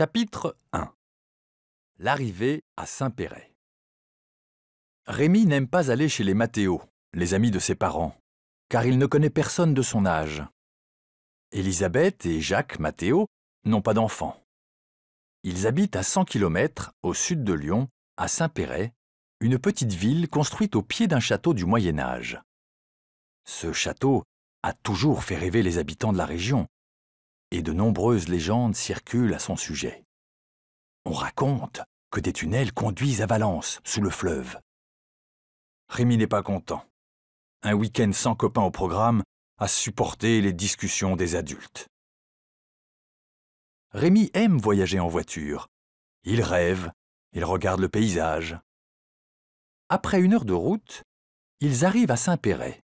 Chapitre 1 L'arrivée à Saint-Péret Rémi n'aime pas aller chez les Mathéo, les amis de ses parents, car il ne connaît personne de son âge. Élisabeth et Jacques Mathéo n'ont pas d'enfants. Ils habitent à 100 km au sud de Lyon, à Saint-Péret, une petite ville construite au pied d'un château du Moyen Âge. Ce château a toujours fait rêver les habitants de la région, et de nombreuses légendes circulent à son sujet. On raconte que des tunnels conduisent à Valence, sous le fleuve. Rémi n'est pas content. Un week-end sans copains au programme a supporté les discussions des adultes. Rémi aime voyager en voiture. Il rêve, il regarde le paysage. Après une heure de route, ils arrivent à Saint-Péret.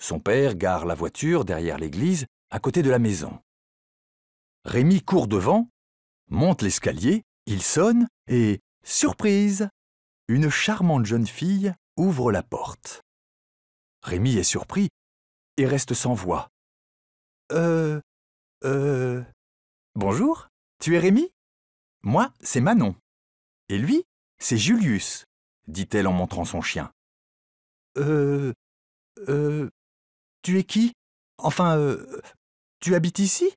Son père gare la voiture derrière l'église à côté de la maison. Rémi court devant, monte l'escalier, il sonne et, surprise, une charmante jeune fille ouvre la porte. Rémi est surpris et reste sans voix. Euh. Euh. Bonjour, tu es Rémi Moi, c'est Manon. Et lui, c'est Julius, dit-elle en montrant son chien. Euh. Euh. Tu es qui Enfin, euh, tu habites ici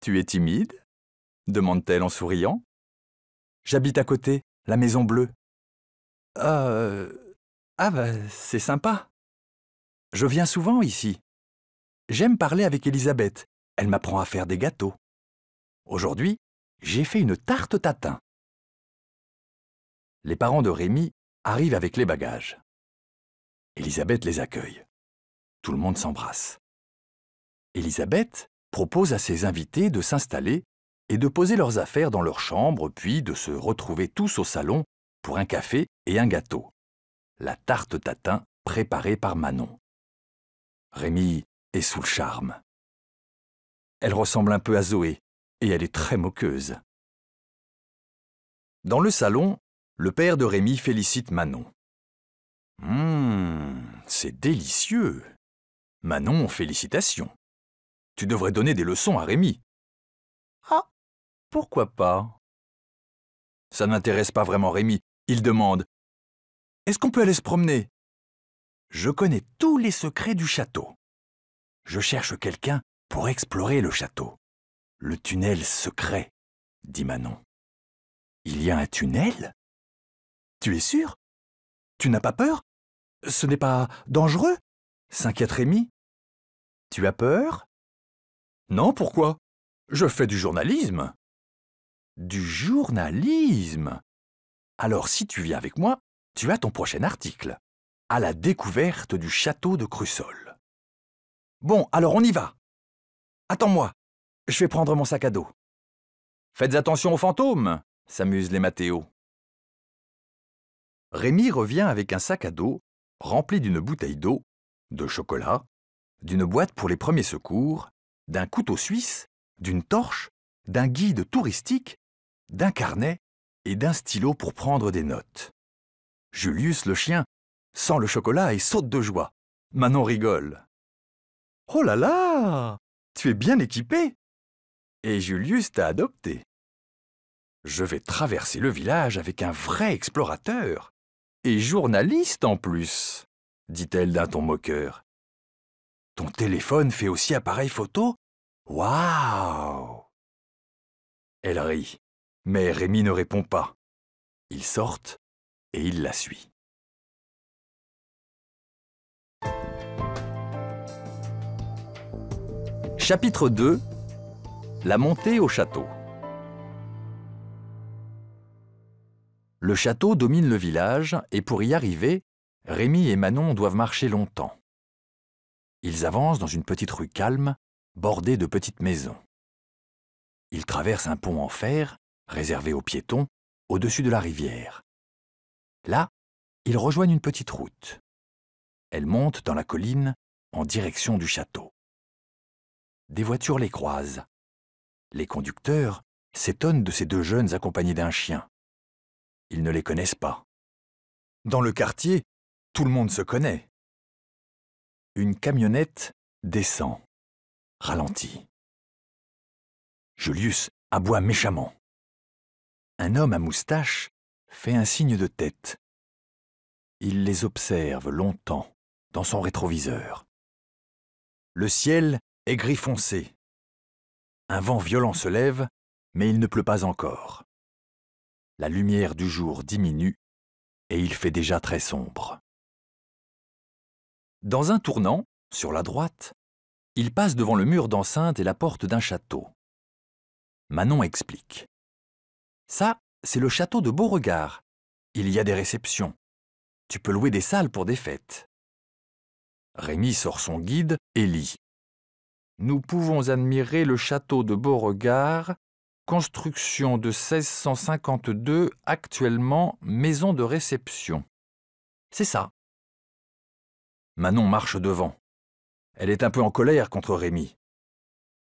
Tu es timide demande-t-elle en souriant. J'habite à côté, la maison bleue. Ah, euh... Ah ben, c'est sympa. Je viens souvent ici. J'aime parler avec Elisabeth. Elle m'apprend à faire des gâteaux. Aujourd'hui, j'ai fait une tarte tatin. Les parents de Rémi arrivent avec les bagages. Elisabeth les accueille. Tout le monde s'embrasse. Elisabeth propose à ses invités de s'installer et de poser leurs affaires dans leur chambre, puis de se retrouver tous au salon pour un café et un gâteau. La tarte tatin préparée par Manon. Rémi est sous le charme. Elle ressemble un peu à Zoé, et elle est très moqueuse. Dans le salon, le père de Rémi félicite Manon. Hum, c'est délicieux. Manon, félicitations. Tu devrais donner des leçons à Rémi. Ah, pourquoi pas Ça n'intéresse pas vraiment Rémi. Il demande « Est-ce qu'on peut aller se promener ?» Je connais tous les secrets du château. Je cherche quelqu'un pour explorer le château. Le tunnel secret, dit Manon. Il y a un tunnel Tu es sûr Tu n'as pas peur Ce n'est pas dangereux s'inquiète Rémi. Tu as peur non, pourquoi Je fais du journalisme. Du journalisme Alors si tu viens avec moi, tu as ton prochain article. À la découverte du château de Crussol. Bon, alors on y va. Attends-moi, je vais prendre mon sac à dos. Faites attention aux fantômes, s'amusent les Mathéo. Rémi revient avec un sac à dos rempli d'une bouteille d'eau, de chocolat, d'une boîte pour les premiers secours d'un couteau suisse, d'une torche, d'un guide touristique, d'un carnet et d'un stylo pour prendre des notes. Julius, le chien, sent le chocolat et saute de joie. Manon rigole. Oh là là Tu es bien équipé Et Julius t'a adopté. Je vais traverser le village avec un vrai explorateur. Et journaliste en plus, dit-elle d'un ton moqueur. Ton téléphone fait aussi appareil photo Waouh Elle rit, mais Rémi ne répond pas. Ils sortent et il la suit. Chapitre 2 La montée au château Le château domine le village et pour y arriver, Rémi et Manon doivent marcher longtemps. Ils avancent dans une petite rue calme, bordée de petites maisons. Ils traversent un pont en fer, réservé aux piétons, au-dessus de la rivière. Là, ils rejoignent une petite route. Elle monte dans la colline en direction du château. Des voitures les croisent. Les conducteurs s'étonnent de ces deux jeunes accompagnés d'un chien. Ils ne les connaissent pas. Dans le quartier, tout le monde se connaît. Une camionnette descend, ralentit. Julius aboie méchamment. Un homme à moustache fait un signe de tête. Il les observe longtemps dans son rétroviseur. Le ciel est gris foncé. Un vent violent se lève, mais il ne pleut pas encore. La lumière du jour diminue et il fait déjà très sombre. Dans un tournant, sur la droite, il passe devant le mur d'enceinte et la porte d'un château. Manon explique. Ça, c'est le château de Beauregard. Il y a des réceptions. Tu peux louer des salles pour des fêtes. Rémi sort son guide et lit. Nous pouvons admirer le château de Beauregard, construction de 1652, actuellement maison de réception. C'est ça, Manon marche devant. Elle est un peu en colère contre Rémi.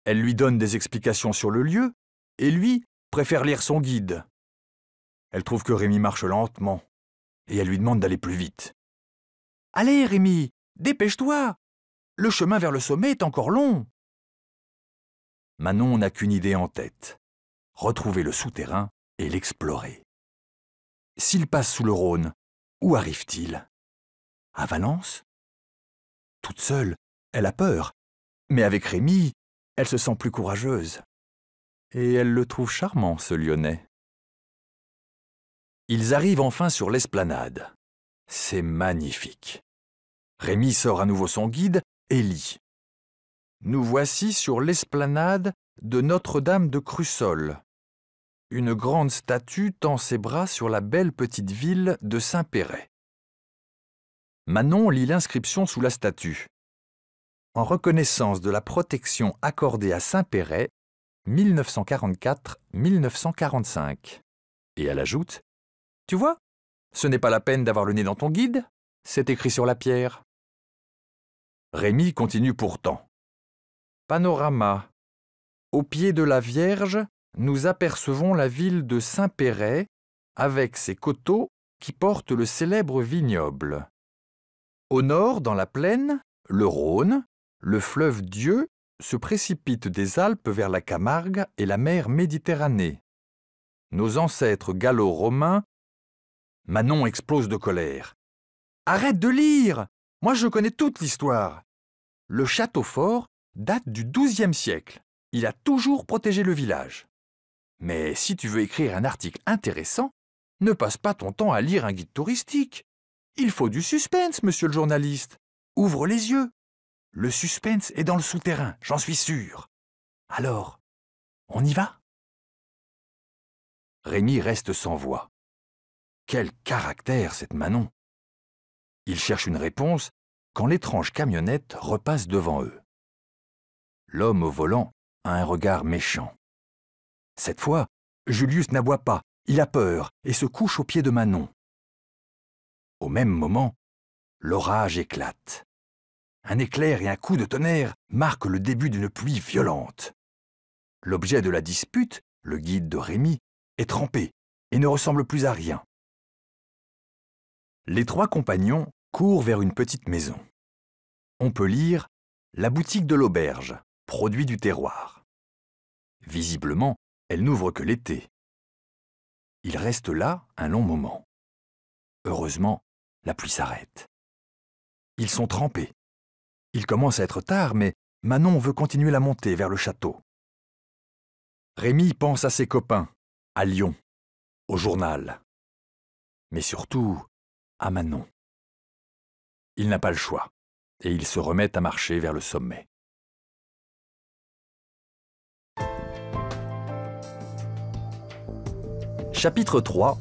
Elle lui donne des explications sur le lieu, et lui préfère lire son guide. Elle trouve que Rémi marche lentement, et elle lui demande d'aller plus vite. Allez, Rémi, dépêche-toi Le chemin vers le sommet est encore long Manon n'a qu'une idée en tête retrouver le souterrain et l'explorer. S'il passe sous le Rhône, où arrive-t-il À Valence toute seule, elle a peur. Mais avec Rémi, elle se sent plus courageuse. Et elle le trouve charmant, ce Lyonnais. Ils arrivent enfin sur l'esplanade. C'est magnifique. Rémi sort à nouveau son guide et lit. Nous voici sur l'esplanade de Notre-Dame de Crussol. Une grande statue tend ses bras sur la belle petite ville de Saint-Péret. Manon lit l'inscription sous la statue. En reconnaissance de la protection accordée à Saint-Péret, 1944-1945. Et elle ajoute Tu vois, ce n'est pas la peine d'avoir le nez dans ton guide, c'est écrit sur la pierre. Rémi continue pourtant. Panorama. Au pied de la Vierge, nous apercevons la ville de Saint-Péret avec ses coteaux qui portent le célèbre vignoble. Au nord, dans la plaine, le Rhône, le fleuve Dieu se précipite des Alpes vers la Camargue et la mer Méditerranée. Nos ancêtres gallo-romains... Manon explose de colère. Arrête de lire Moi je connais toute l'histoire. Le château fort date du XIIe siècle. Il a toujours protégé le village. Mais si tu veux écrire un article intéressant, ne passe pas ton temps à lire un guide touristique. Il faut du suspense, monsieur le journaliste. Ouvre les yeux. Le suspense est dans le souterrain, j'en suis sûr. Alors, on y va Rémi reste sans voix. Quel caractère, cette Manon Il cherche une réponse quand l'étrange camionnette repasse devant eux. L'homme au volant a un regard méchant. Cette fois, Julius n'aboie pas, il a peur et se couche aux pieds de Manon. Au même moment, l'orage éclate. Un éclair et un coup de tonnerre marquent le début d'une pluie violente. L'objet de la dispute, le guide de Rémy, est trempé et ne ressemble plus à rien. Les trois compagnons courent vers une petite maison. On peut lire La boutique de l'auberge, produit du terroir. Visiblement, elle n'ouvre que l'été. Il reste là un long moment. Heureusement, la pluie s'arrête. Ils sont trempés. Il commence à être tard, mais Manon veut continuer la montée vers le château. Rémi pense à ses copains, à Lyon, au journal, mais surtout à Manon. Il n'a pas le choix, et il se remet à marcher vers le sommet. Chapitre 3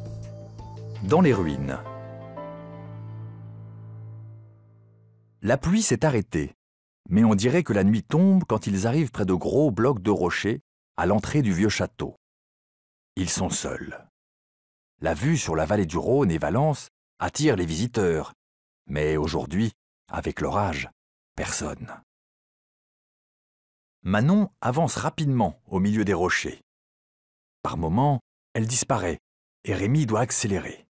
Dans les ruines La pluie s'est arrêtée, mais on dirait que la nuit tombe quand ils arrivent près de gros blocs de rochers à l'entrée du vieux château. Ils sont seuls. La vue sur la vallée du Rhône et Valence attire les visiteurs, mais aujourd'hui, avec l'orage, personne. Manon avance rapidement au milieu des rochers. Par moments, elle disparaît et Rémi doit accélérer.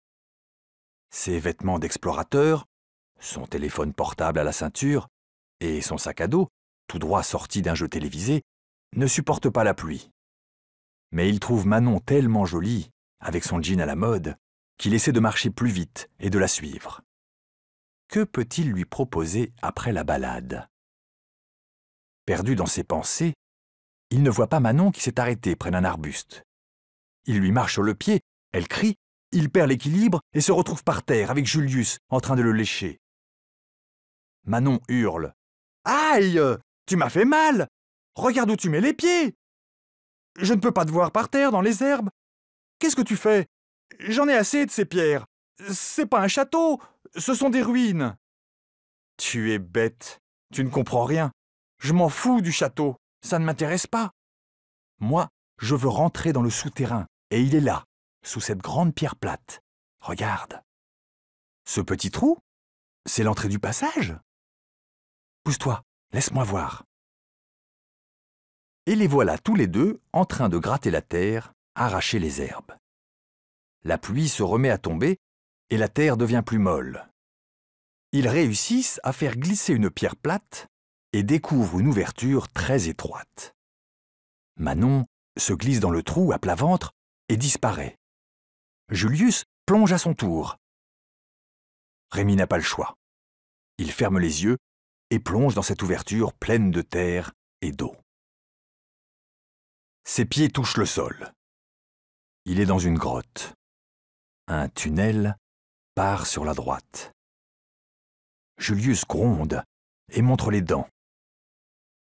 Ses vêtements d'explorateur son téléphone portable à la ceinture et son sac à dos, tout droit sorti d'un jeu télévisé, ne supportent pas la pluie. Mais il trouve Manon tellement jolie, avec son jean à la mode, qu'il essaie de marcher plus vite et de la suivre. Que peut-il lui proposer après la balade Perdu dans ses pensées, il ne voit pas Manon qui s'est arrêtée près d'un arbuste. Il lui marche le pied, elle crie, il perd l'équilibre et se retrouve par terre avec Julius en train de le lécher. Manon hurle. Aïe Tu m'as fait mal Regarde où tu mets les pieds Je ne peux pas te voir par terre, dans les herbes. Qu'est-ce que tu fais J'en ai assez de ces pierres. C'est pas un château, ce sont des ruines. Tu es bête, tu ne comprends rien. Je m'en fous du château, ça ne m'intéresse pas. Moi, je veux rentrer dans le souterrain, et il est là, sous cette grande pierre plate. Regarde. Ce petit trou, c'est l'entrée du passage. Pousse-toi, laisse-moi voir. Et les voilà tous les deux en train de gratter la terre, arracher les herbes. La pluie se remet à tomber et la terre devient plus molle. Ils réussissent à faire glisser une pierre plate et découvrent une ouverture très étroite. Manon se glisse dans le trou à plat ventre et disparaît. Julius plonge à son tour. Rémi n'a pas le choix. Il ferme les yeux et plonge dans cette ouverture pleine de terre et d'eau. Ses pieds touchent le sol. Il est dans une grotte. Un tunnel part sur la droite. Julius gronde et montre les dents.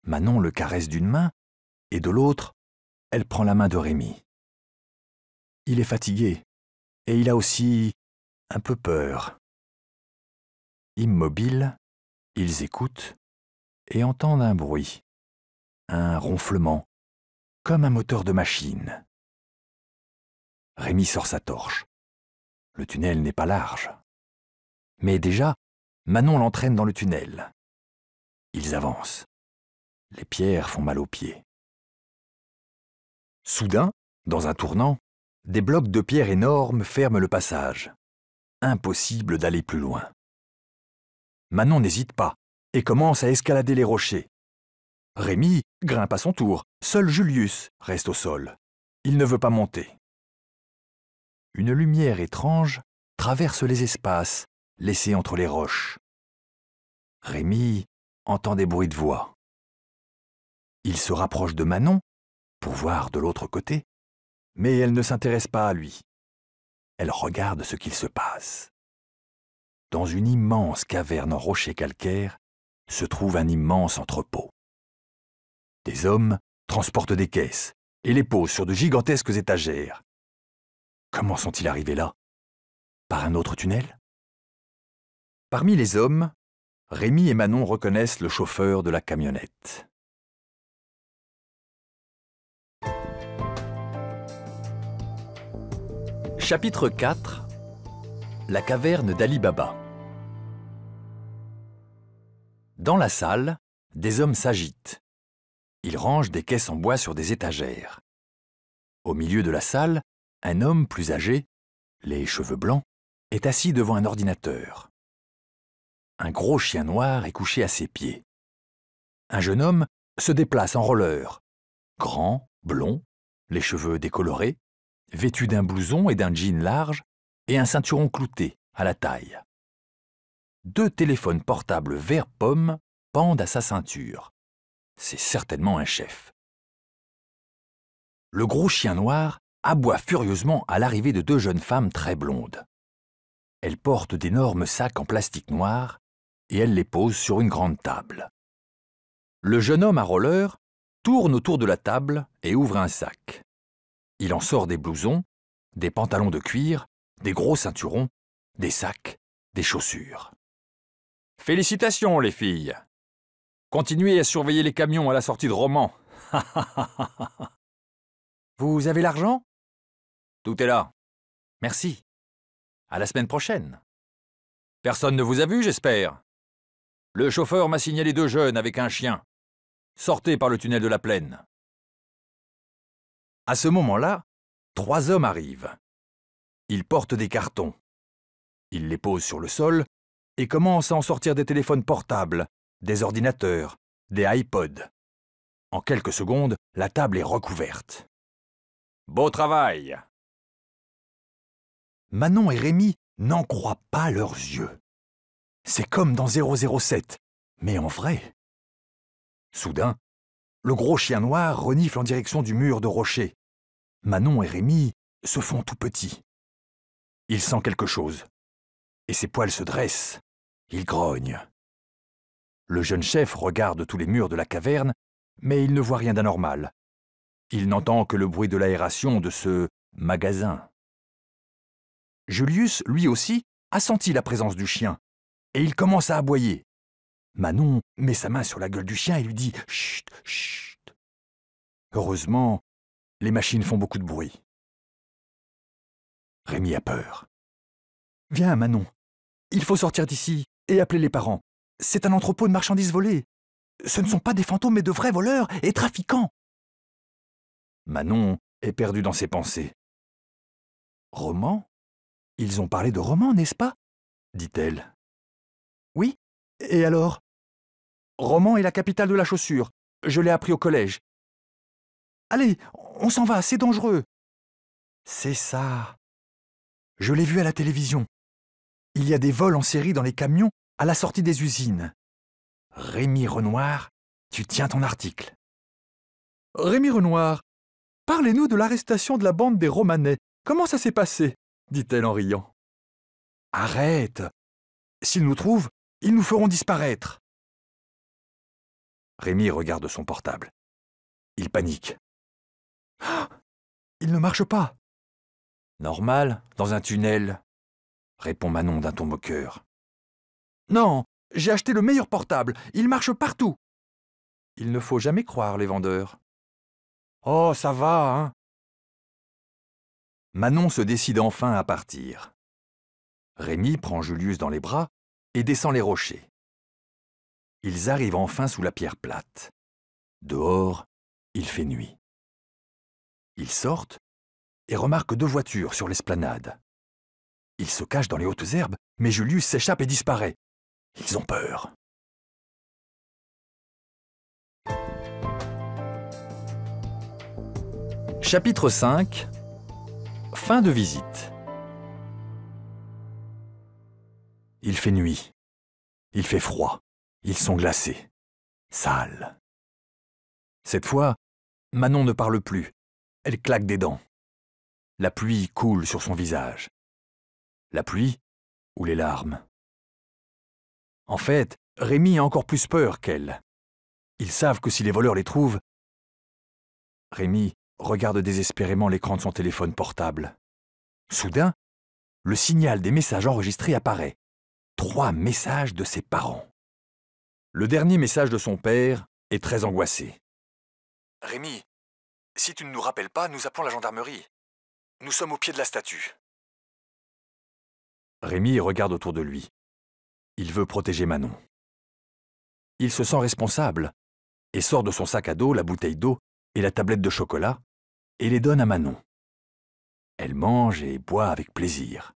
Manon le caresse d'une main et de l'autre, elle prend la main de Rémi. Il est fatigué et il a aussi un peu peur. Immobile, ils écoutent et entendent un bruit, un ronflement, comme un moteur de machine. Rémi sort sa torche. Le tunnel n'est pas large. Mais déjà, Manon l'entraîne dans le tunnel. Ils avancent. Les pierres font mal aux pieds. Soudain, dans un tournant, des blocs de pierre énormes ferment le passage. Impossible d'aller plus loin. Manon n'hésite pas et commence à escalader les rochers. Rémi grimpe à son tour, seul Julius reste au sol. Il ne veut pas monter. Une lumière étrange traverse les espaces laissés entre les roches. Rémi entend des bruits de voix. Il se rapproche de Manon pour voir de l'autre côté, mais elle ne s'intéresse pas à lui. Elle regarde ce qu'il se passe dans une immense caverne en rochers calcaires, se trouve un immense entrepôt. Des hommes transportent des caisses et les posent sur de gigantesques étagères. Comment sont-ils arrivés là Par un autre tunnel Parmi les hommes, Rémi et Manon reconnaissent le chauffeur de la camionnette. Chapitre 4 La caverne d'Ali Baba dans la salle, des hommes s'agitent. Ils rangent des caisses en bois sur des étagères. Au milieu de la salle, un homme plus âgé, les cheveux blancs, est assis devant un ordinateur. Un gros chien noir est couché à ses pieds. Un jeune homme se déplace en roller, grand, blond, les cheveux décolorés, vêtu d'un blouson et d'un jean large et un ceinturon clouté à la taille deux téléphones portables vert pomme pendent à sa ceinture. C'est certainement un chef. Le gros chien noir aboie furieusement à l'arrivée de deux jeunes femmes très blondes. Elles portent d'énormes sacs en plastique noir et elles les posent sur une grande table. Le jeune homme à roller tourne autour de la table et ouvre un sac. Il en sort des blousons, des pantalons de cuir, des gros ceinturons, des sacs, des chaussures. Félicitations, les filles. Continuez à surveiller les camions à la sortie de Roman. Vous avez l'argent Tout est là. Merci. À la semaine prochaine. Personne ne vous a vu, j'espère. Le chauffeur m'a signalé deux jeunes avec un chien. Sortez par le tunnel de la plaine. À ce moment-là, trois hommes arrivent. Ils portent des cartons. Ils les posent sur le sol et commence à en sortir des téléphones portables, des ordinateurs, des iPods. En quelques secondes, la table est recouverte. Beau travail Manon et Rémi n'en croient pas leurs yeux. C'est comme dans 007, mais en vrai. Soudain, le gros chien noir renifle en direction du mur de rocher. Manon et Rémi se font tout petits. Il sent quelque chose et ses poils se dressent. Il grogne. Le jeune chef regarde tous les murs de la caverne, mais il ne voit rien d'anormal. Il n'entend que le bruit de l'aération de ce magasin. Julius, lui aussi, a senti la présence du chien, et il commence à aboyer. Manon met sa main sur la gueule du chien et lui dit Chut, chut. Heureusement, les machines font beaucoup de bruit. Rémi a peur. Viens, Manon, il faut sortir d'ici et appeler les parents. C'est un entrepôt de marchandises volées. Ce ne sont pas des fantômes, mais de vrais voleurs et trafiquants. Manon est perdue dans ses pensées. Roman Ils ont parlé de roman, n'est-ce pas dit-elle. Oui, et alors Roman est la capitale de la chaussure. Je l'ai appris au collège. Allez, on s'en va, c'est dangereux. C'est ça. Je l'ai vu à la télévision. Il y a des vols en série dans les camions à la sortie des usines. Rémi Renoir, tu tiens ton article. Rémi Renoir, parlez-nous de l'arrestation de la bande des Romanais. Comment ça s'est passé dit-elle en riant. Arrête S'ils nous trouvent, ils nous feront disparaître. Rémi regarde son portable. Il panique. Il ne marche pas. Normal, dans un tunnel répond Manon d'un ton moqueur. Non, j'ai acheté le meilleur portable, il marche partout. Il ne faut jamais croire les vendeurs. Oh, ça va, hein Manon se décide enfin à partir. Rémi prend Julius dans les bras et descend les rochers. Ils arrivent enfin sous la pierre plate. Dehors, il fait nuit. Ils sortent et remarquent deux voitures sur l'esplanade. Ils se cachent dans les hautes herbes, mais Julius s'échappe et disparaît. Ils ont peur. Chapitre 5 Fin de visite Il fait nuit. Il fait froid. Ils sont glacés. Sales. Cette fois, Manon ne parle plus. Elle claque des dents. La pluie coule sur son visage la pluie ou les larmes. En fait, Rémi a encore plus peur qu'elle. Ils savent que si les voleurs les trouvent... Rémi regarde désespérément l'écran de son téléphone portable. Soudain, le signal des messages enregistrés apparaît. Trois messages de ses parents. Le dernier message de son père est très angoissé. Rémi, si tu ne nous rappelles pas, nous appelons la gendarmerie. Nous sommes au pied de la statue. Rémi regarde autour de lui. Il veut protéger Manon. Il se sent responsable et sort de son sac à dos la bouteille d'eau et la tablette de chocolat et les donne à Manon. Elle mange et boit avec plaisir.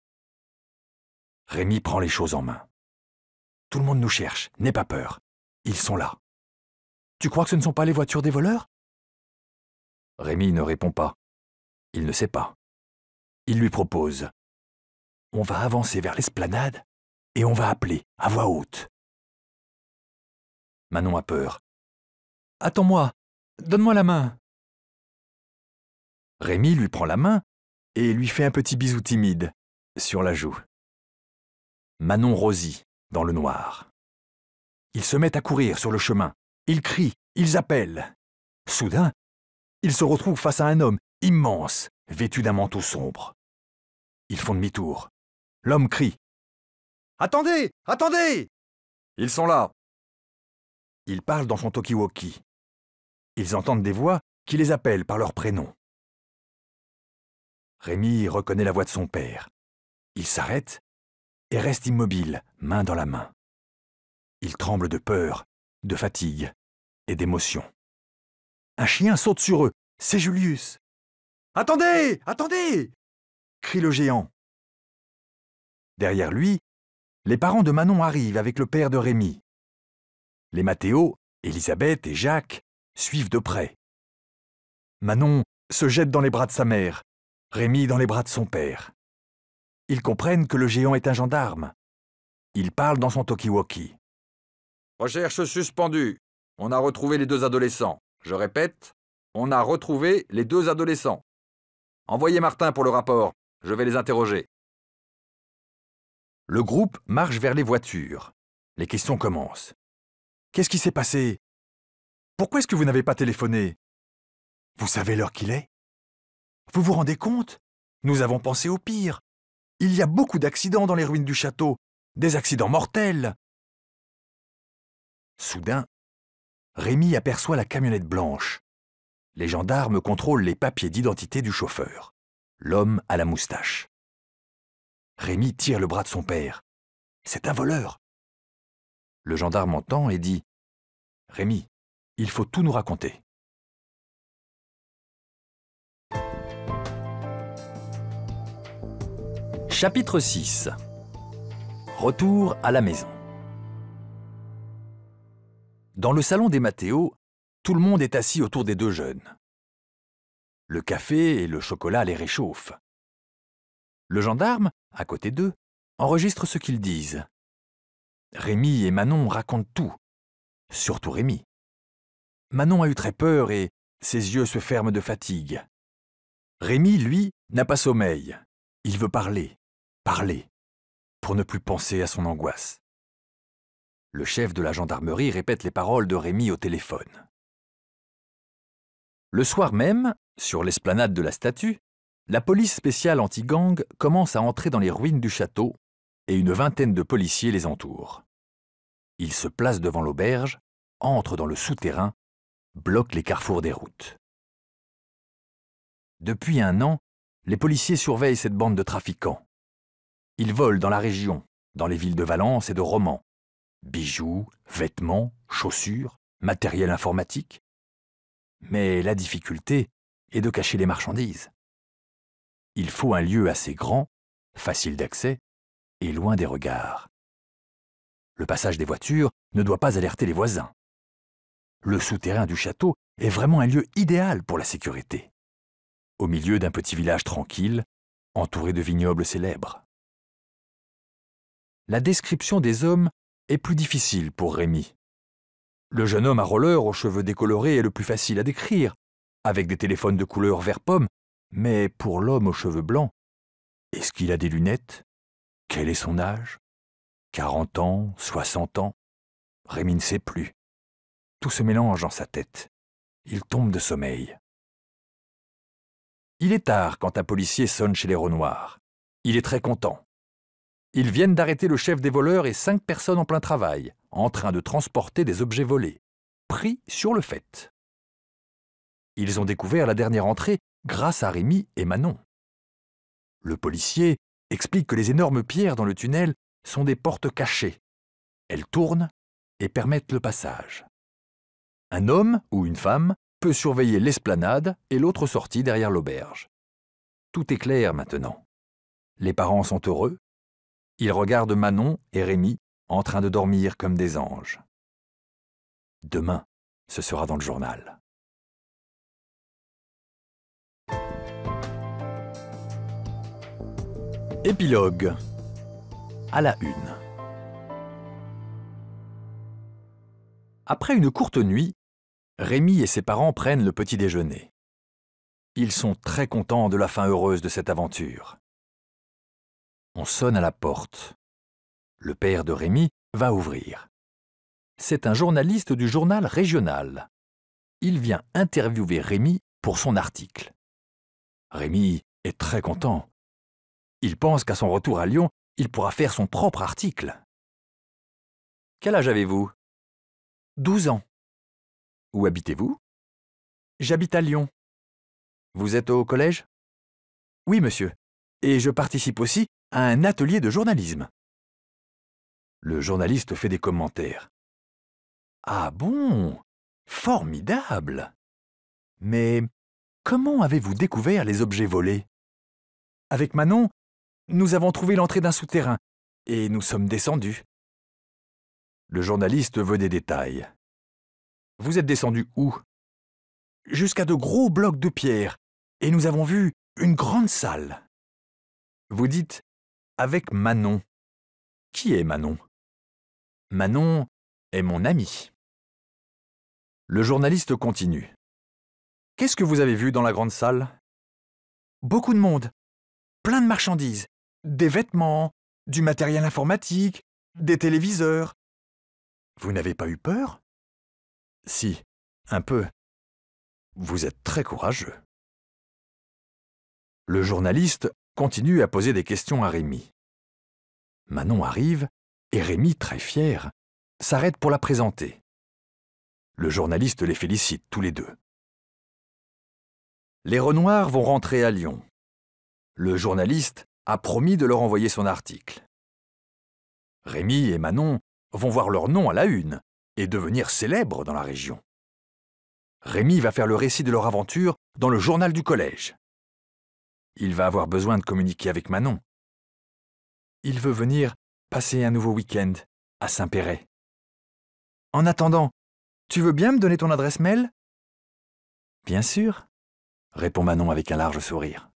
Rémi prend les choses en main. Tout le monde nous cherche, n'aie pas peur. Ils sont là. Tu crois que ce ne sont pas les voitures des voleurs Rémi ne répond pas. Il ne sait pas. Il lui propose on va avancer vers l'esplanade et on va appeler à voix haute. Manon a peur. Attends-moi, donne-moi la main. Rémi lui prend la main et lui fait un petit bisou timide sur la joue. Manon rosit dans le noir. Ils se mettent à courir sur le chemin. Ils crient, ils appellent. Soudain, ils se retrouvent face à un homme immense, vêtu d'un manteau sombre. Ils font demi-tour, L'homme crie. Attendez Attendez Ils sont là Il parlent dans son Tokiwoki. Ils entendent des voix qui les appellent par leur prénom. Rémi reconnaît la voix de son père. Il s'arrête et reste immobile, main dans la main. Il tremble de peur, de fatigue et d'émotion. Un chien saute sur eux. C'est Julius. Attendez Attendez crie le géant Derrière lui, les parents de Manon arrivent avec le père de Rémi. Les Mathéo, Elisabeth et Jacques suivent de près. Manon se jette dans les bras de sa mère, Rémi dans les bras de son père. Ils comprennent que le géant est un gendarme. Il parle dans son talkie-walkie. Recherche suspendue. On a retrouvé les deux adolescents. Je répète, on a retrouvé les deux adolescents. Envoyez Martin pour le rapport. Je vais les interroger. Le groupe marche vers les voitures. Les questions commencent. Qu'est-ce qui s'est passé Pourquoi est-ce que vous n'avez pas téléphoné Vous savez l'heure qu'il est Vous vous rendez compte Nous avons pensé au pire. Il y a beaucoup d'accidents dans les ruines du château, des accidents mortels. Soudain, Rémi aperçoit la camionnette blanche. Les gendarmes contrôlent les papiers d'identité du chauffeur, l'homme à la moustache. Rémi tire le bras de son père. C'est un voleur. Le gendarme entend et dit Rémi, il faut tout nous raconter. Chapitre 6 Retour à la maison. Dans le salon des Mathéo, tout le monde est assis autour des deux jeunes. Le café et le chocolat les réchauffent. Le gendarme à côté d'eux, enregistre ce qu'ils disent. Rémi et Manon racontent tout, surtout Rémi. Manon a eu très peur et ses yeux se ferment de fatigue. Rémi, lui, n'a pas sommeil. Il veut parler, parler, pour ne plus penser à son angoisse. Le chef de la gendarmerie répète les paroles de Rémi au téléphone. Le soir même, sur l'esplanade de la statue, la police spéciale anti-gang commence à entrer dans les ruines du château et une vingtaine de policiers les entourent. Ils se placent devant l'auberge, entrent dans le souterrain, bloquent les carrefours des routes. Depuis un an, les policiers surveillent cette bande de trafiquants. Ils volent dans la région, dans les villes de Valence et de Romans. Bijoux, vêtements, chaussures, matériel informatique. Mais la difficulté est de cacher les marchandises il faut un lieu assez grand, facile d'accès et loin des regards. Le passage des voitures ne doit pas alerter les voisins. Le souterrain du château est vraiment un lieu idéal pour la sécurité, au milieu d'un petit village tranquille, entouré de vignobles célèbres. La description des hommes est plus difficile pour Rémi. Le jeune homme à roller aux cheveux décolorés est le plus facile à décrire, avec des téléphones de couleur vert pomme mais pour l'homme aux cheveux blancs, est-ce qu'il a des lunettes Quel est son âge Quarante ans, soixante ans Rémi ne sait plus. Tout se mélange dans sa tête. Il tombe de sommeil. Il est tard quand un policier sonne chez les Renoirs. Il est très content. Ils viennent d'arrêter le chef des voleurs et cinq personnes en plein travail, en train de transporter des objets volés, pris sur le fait. Ils ont découvert à la dernière entrée grâce à Rémi et Manon. Le policier explique que les énormes pierres dans le tunnel sont des portes cachées. Elles tournent et permettent le passage. Un homme ou une femme peut surveiller l'esplanade et l'autre sortie derrière l'auberge. Tout est clair maintenant. Les parents sont heureux. Ils regardent Manon et Rémi en train de dormir comme des anges. Demain, ce sera dans le journal. Épilogue à la une. Après une courte nuit, Rémi et ses parents prennent le petit déjeuner. Ils sont très contents de la fin heureuse de cette aventure. On sonne à la porte. Le père de Rémi va ouvrir. C'est un journaliste du journal régional. Il vient interviewer Rémi pour son article. Rémi est très content. Il pense qu'à son retour à Lyon, il pourra faire son propre article. Quel âge avez-vous 12 ans. Où habitez-vous J'habite à Lyon. Vous êtes au collège Oui, monsieur. Et je participe aussi à un atelier de journalisme. Le journaliste fait des commentaires. Ah bon Formidable Mais comment avez-vous découvert les objets volés Avec Manon, nous avons trouvé l'entrée d'un souterrain et nous sommes descendus. Le journaliste veut des détails. Vous êtes descendu où Jusqu'à de gros blocs de pierre et nous avons vu une grande salle. Vous dites avec Manon. Qui est Manon Manon est mon ami. Le journaliste continue. Qu'est-ce que vous avez vu dans la grande salle Beaucoup de monde, plein de marchandises, des vêtements, du matériel informatique, des téléviseurs. Vous n'avez pas eu peur Si, un peu. Vous êtes très courageux. Le journaliste continue à poser des questions à Rémi. Manon arrive et Rémi, très fier, s'arrête pour la présenter. Le journaliste les félicite tous les deux. Les Renoirs vont rentrer à Lyon. Le journaliste a promis de leur envoyer son article. Rémi et Manon vont voir leur nom à la une et devenir célèbres dans la région. Rémi va faire le récit de leur aventure dans le journal du collège. Il va avoir besoin de communiquer avec Manon. Il veut venir passer un nouveau week-end à Saint-Péret. En attendant, tu veux bien me donner ton adresse mail Bien sûr, répond Manon avec un large sourire.